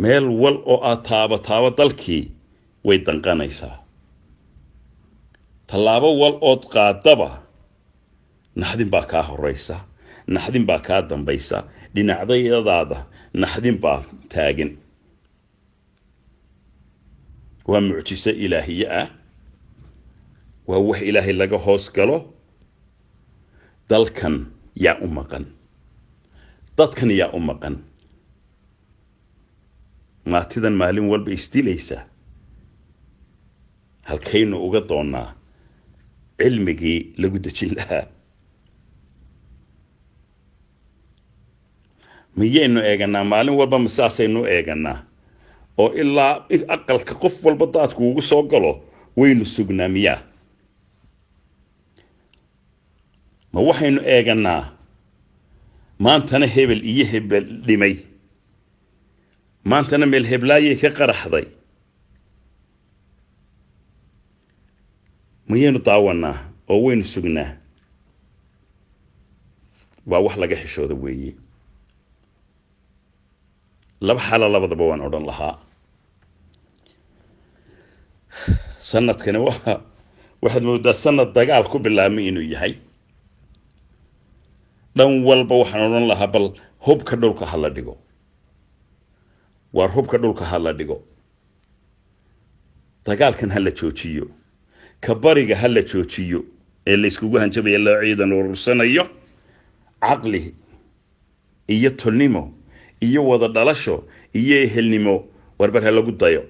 meel wal oo aad taabo taabo dalkii way danqanaysaa tallaabo wal ood qaadaba naxdin baa kaa horeysa naxdin baa kaa dambaysa dhinacyadaada naxdin baa taagan waa mucjiso ilaahiye ah waa wax ilaahay laga hoos galo dalkan yaa u maqan dadkan yaa u maqan maatidan maalin walba isdilaysa halkaynu uga doonnaa cilmigii lagu dejin lahaa miyaynu eeganaa maalin walba ma saasaynu eeganaa oo ilaa aqalka qof walba daadku ugu soo galo waynu sugnaa miyaa ma waxaynu eegannaa maantana hebel iyo hebel dhimay maantana meel heblaayay ka qaraxday mayaynu daawanaa oo waynu sugnaa waa wax laga xishooda weeye laba xala labadaba waan odhan lahaa sanadkani wa waxaad moodaa sanad dagaal ku bilaabmay inuu yahay dhan walba waxaan odhan lahaa bal hubka dhowrka hala dhigo waa rubka dhulka ha la dhigo dagaalkan ha la joojiyo ka bariga ha la joojiyo ee layskugu hanjabaya loo ciidan urursanayo caqli iyo tolnimo iyo wada dhalasho iyo ehelnimo warbar ha lagu dayo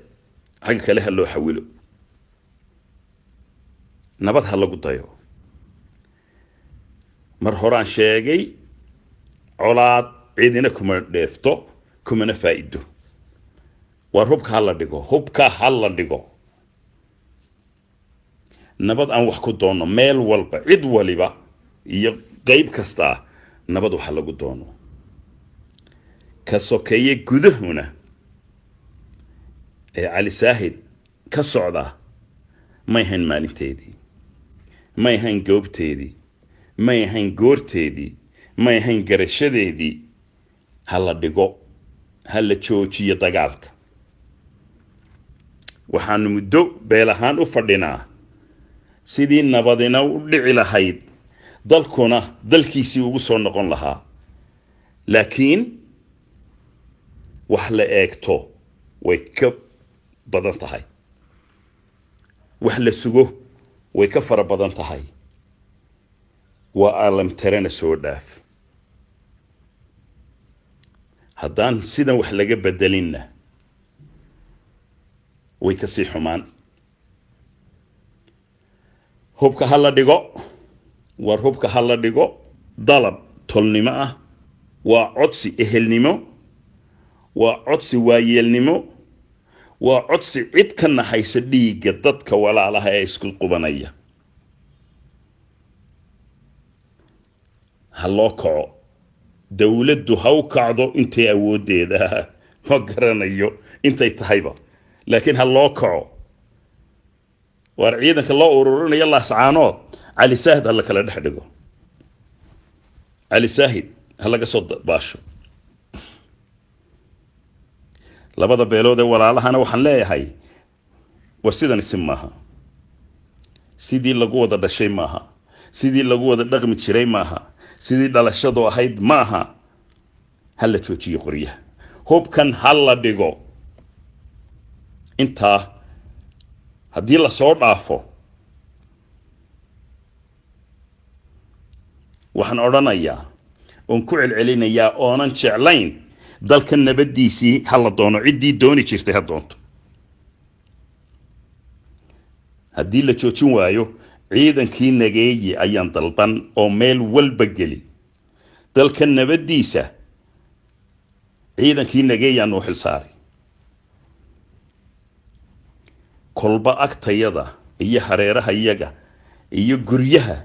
xagga kale ha loo xawilo nabad ha lagu dayo mar horaan sheegay colaad cidina kuma dheefto kumana faa'ido waar hubka hala dhigo hubka hala dhigo nabad aan wax ku doono meel walba cid waliba iyo qeyb kastaa nabad waxa lagu doono ka sokeeye gudahuna ee cali saahid ka socdaa may ahayn maalinteedii may ahayn goobteedii may ahayn goorteedii may ahayn garashadeedii ha la dhigo ha la joojiyo dagaalka waxaanu muddo beel ahaan u fadhinaa sidii nabadina u dhici lahayd dalkuna dalkiisii ugu soo noqon lahaa laakiin wax la eegto way ka badan tahay wax la sugo way ka fara badan tahay waa alamterena soo dhaaf haddaan sidan wax laga bedelinna way ka sii xumaan hubka ha la dhigo war hubka ha la dhigo dalab tolnimo ah waa codsi ehelnimo waa codsi waayeelnimo waa codsi cid ka naxaysa dhiigga dadka walaalaha ee isku qubanaya ha loo kaco dowladdu ha u kacdo intay awooddeeda ma garanayo intay tahayba laakiin ha loo kaco waar ciidanka loo ururinayo laascaanood cali saahid ha la kala dhex dhigo cali saahid ha laga soo baasho labada beelood ee walaalahana waxaan leeyahay war isi maaha sidii lagu wada dhashay maaha sidii lagu wada dhaqmi jiray maaha sidii dhalashadu ahayd maaha ha la joojiyo qoryaha hubkan ha la dhigo intaa haddii lasoo dhaafo waxaan odhanayaa oon ku celcelinayaa oonan jeclayn dalka nabaddiisii ha la doono ciddii dooni jirtay ha doonto haddii la joojin waayo ciidankii nageeyi ayaan dalban oo meel walba geli dalka nabaddiisa ciidankii nageeyaanu xilsaaray kolba agtayada iyo hareeraha iyaga iyo guryaha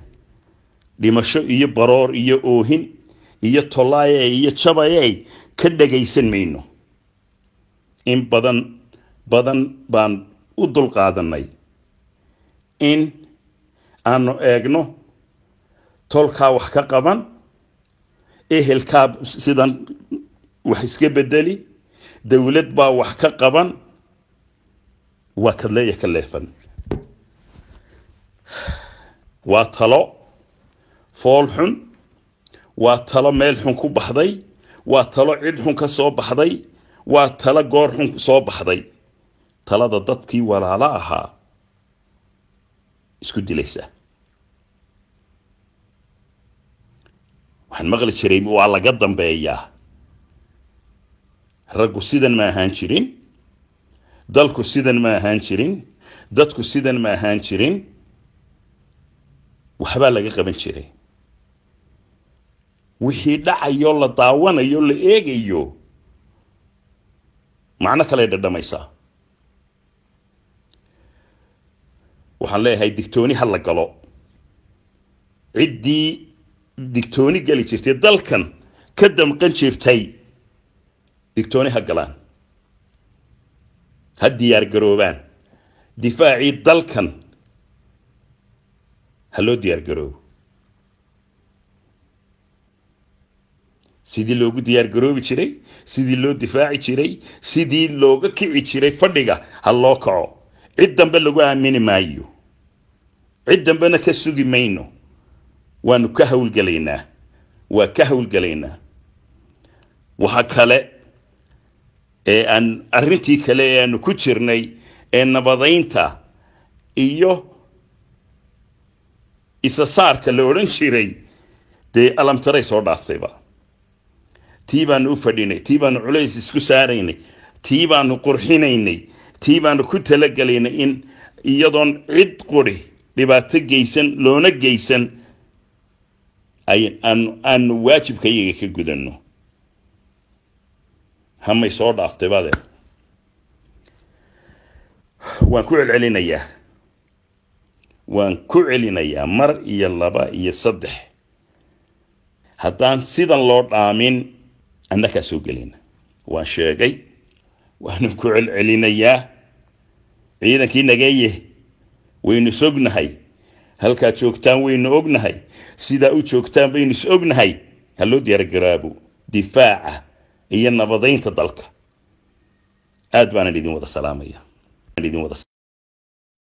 dhimasho iyo baroor iyo oohin iyo tolaaye iyo jabayey ka dhagaysan mayno in badan badan baan u dulqaadanay in aanu eegno tolkaa wax ka qaban ehelkaa sidan wax iska bedeli dowlad baa wax ka qaban waa kadleeya ka leefan waa talo fool xun waa talo meel xun ku baxday waa talo cid xun ka soo baxday waa talo goor xun soo baxday talada dadkii walaalo ahaa isku dilaysa waxaan maqli jiray waa laga dambeeyaa raggu sidan ma ahaan jirin dalku sidan ma ahaan jirin dadku sidan ma ahaan jirin waxbaa laga qaban jiray wixii dhacayo la daawanayo la eegayo macno kaley dhadhamaysaa waxaan leeyahay digtooni ha la galo ciddii digtooni geli jirtay dalkan ka damqan jirtay digtooni ha galaan ha diyaargaroobaan difaacii dalkan ha loo diyaargaroobo sidii loogu diyaargaroobi jiray sidii loo difaaci jiray sidii looga kici jiray fadhiga ha loo kaco cid dambe lagu aamini maayo cid dambena ka sugi mayno waanu ka hawlgelaynaa waa ka hawlgelaynaa waxa kale ee aan arintii kale ee aanu ku jirnay ee nabadaynta iyo isasaarka la odhan jiray dee alamtaray soo dhaaftayba tii baanu u fadhinay tii baanu culays isku saaraynay tii baanu qurxinaynay tii baanu ku talagelaynay in iyadoon cid quri dhibaato geysan loona geysan aanu waajibka iyaga ka gudanno hamay soo dhaaftay baade waan ku celcelinayaa waan ku celinayaa mar iyo laba iyo saddex haddaan sidan loo dhaamin annakaa soo gelayna waan sheegay waanu ku celcelinayaa ciidankii nageeye waynu sognahay halkaad joogtaan waynu ognahay sidaa u joogtaan baynu is ognahay haloo loo diyaargaraabo difaaca iyo nabadaynta dalka aada baana idin wada salaamaya